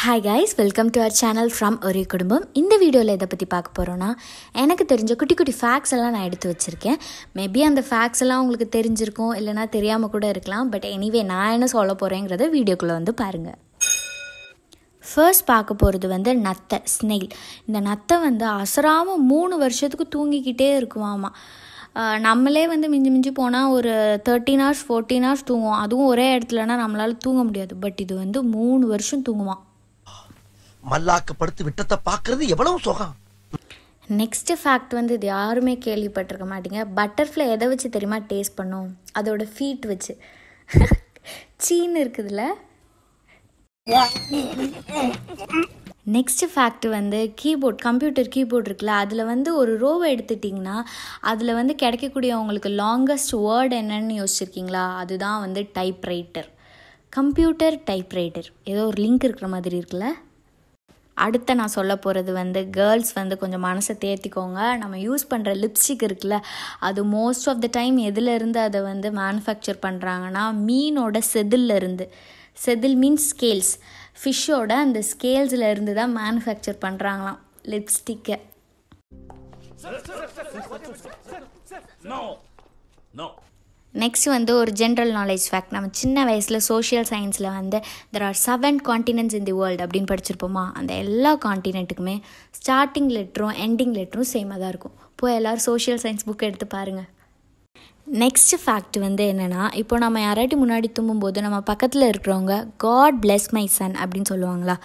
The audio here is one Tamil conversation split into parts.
Hi guys welcome to our channel from ஒரே குடும்பம் இந்த வீடியோவில் இதை பற்றி பார்க்க போகிறோன்னா எனக்கு தெரிஞ்ச குட்டி குட்டி ஃபேக்ஸ் எல்லாம் நான் எடுத்து வச்சுருக்கேன் மேபி அந்த ஃபேக்ஸ் எல்லாம் உங்களுக்கு தெரிஞ்சிருக்கும் இல்லைனா தெரியாமல் கூட இருக்கலாம் பட் எனிவே நான் என்ன சொல்ல போகிறேங்கிறத வீடியோக்குள்ளே வந்து பாருங்கள் ஃபர்ஸ்ட் பார்க்க போகிறது வந்து நத்தை ஸ்னெயில் இந்த நத்தை வந்து அசராமல் மூணு வருஷத்துக்கு தூங்கிக்கிட்டே இருக்குமாமா நம்மளே வந்து மிஞ்சி மிஞ்சி போனால் ஒரு தேர்ட்டீன் ஹவர்ஸ் ஃபோர்டீன் ஹவர்ஸ் தூங்குவோம் அதுவும் ஒரே இடத்துலனா நம்மளால் தூங்க முடியாது பட் இது வந்து மூணு வருஷம் தூங்குவான் மல்லாக்கப்படுத்து விட்டத்தை பார்க்கறது எவ்வளவு சுகம் நெக்ஸ்ட் ஃபேக்ட் வந்து இது யாருமே கேள்விப்பட்டிருக்க மாட்டீங்க பட்டர்ஃப்ளை எதை வச்சு தெரியுமா டேஸ்ட் பண்ணும் அதோட ஃபீட் வச்சு சீன் இருக்குதுல்ல நெக்ஸ்ட் ஃபேக்ட் வந்து கீபோர்ட் கம்ப்யூட்டர் கீபோர்ட் இருக்குல்ல அதில் வந்து ஒரு ரோவை எடுத்துட்டிங்கன்னா அதில் வந்து கிடைக்கக்கூடிய உங்களுக்கு லாங்கஸ்ட் வேர்டு என்னன்னு யோசிச்சிருக்கீங்களா அதுதான் வந்து டைப்ரைட்டர் கம்ப்யூட்டர் டைப்ரைட்டர் ஏதோ ஒரு லிங்க் இருக்கிற மாதிரி இருக்குல்ல அடுத்த நான் சொல்ல போகிறது வந்து கேர்ள்ஸ் வந்து கொஞ்சம் மனசை தேர்த்திக்கோங்க நம்ம யூஸ் பண்ணுற லிப்ஸ்டிக் இருக்குல்ல அது மோஸ்ட் ஆஃப் த டைம் எதுலேருந்து அதை வந்து மேனுஃபேக்சர் பண்ணுறாங்கன்னா மீனோட செதில்லேருந்து செதில் மீன்ஸ் ஸ்கேல்ஸ் ஃபிஷ்ஷோட அந்த ஸ்கேல்ஸில் இருந்து தான் மேனுஃபேக்சர் பண்ணுறாங்களாம் லிப்ஸ்டிக்கை No. No. நெக்ஸ்ட் வந்து ஒரு ஜென்ரல் நாலேஜ் ஃபேக்ட் நம்ம சின்ன வயசில் சோஷியல் சயின்ஸில் வந்து there are seven continents in the world அப்படின்னு படிச்சிருப்போமா அந்த எல்லா காண்டினென்ட்டுக்குமே ஸ்டார்டிங் லெட்டரும் எண்டிங் லெட்டரும் சேமாக தான் இருக்கும் போய் எல்லோரும் சோஷியல் சயின்ஸ் புக் எடுத்து பாருங்கள் நெக்ஸ்ட் ஃபேக்ட் வந்து என்னென்னா இப்போ நம்ம யாராட்டி முன்னாடி தும்பும்போது நம்ம பக்கத்தில் இருக்கிறவங்க காட் பிளெஸ் மை சன் அப்படின்னு சொல்லுவாங்களா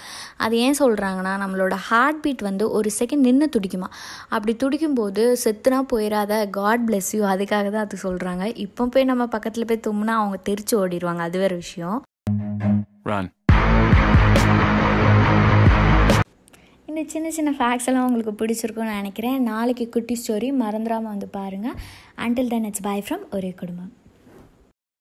அது ஏன் சொல்கிறாங்கன்னா நம்மளோட ஹார்ட் பீட் வந்து ஒரு செகண்ட் நின்று துடிக்குமா அப்படி துடிக்கும்போது செத்துனா போயிடாத காட் பிளெஸ் யூ அதுக்காக தான் அது சொல்கிறாங்க இப்போ போய் நம்ம பக்கத்தில் போய் தும்முனா அவங்க தெரிச்சு ஓடிடுவாங்க அது வேறு விஷயம் இந்த சின்ன சின்ன ஃபேக்ஸ் எல்லாம் உங்களுக்கு பிடிச்சிருக்கும்னு நினைக்கிறேன் நாளைக்கு குட்டி ஸ்டோரி மறந்துடாமல் வந்து பாருங்கள் until then it's bye from ஒரே குடும்பம்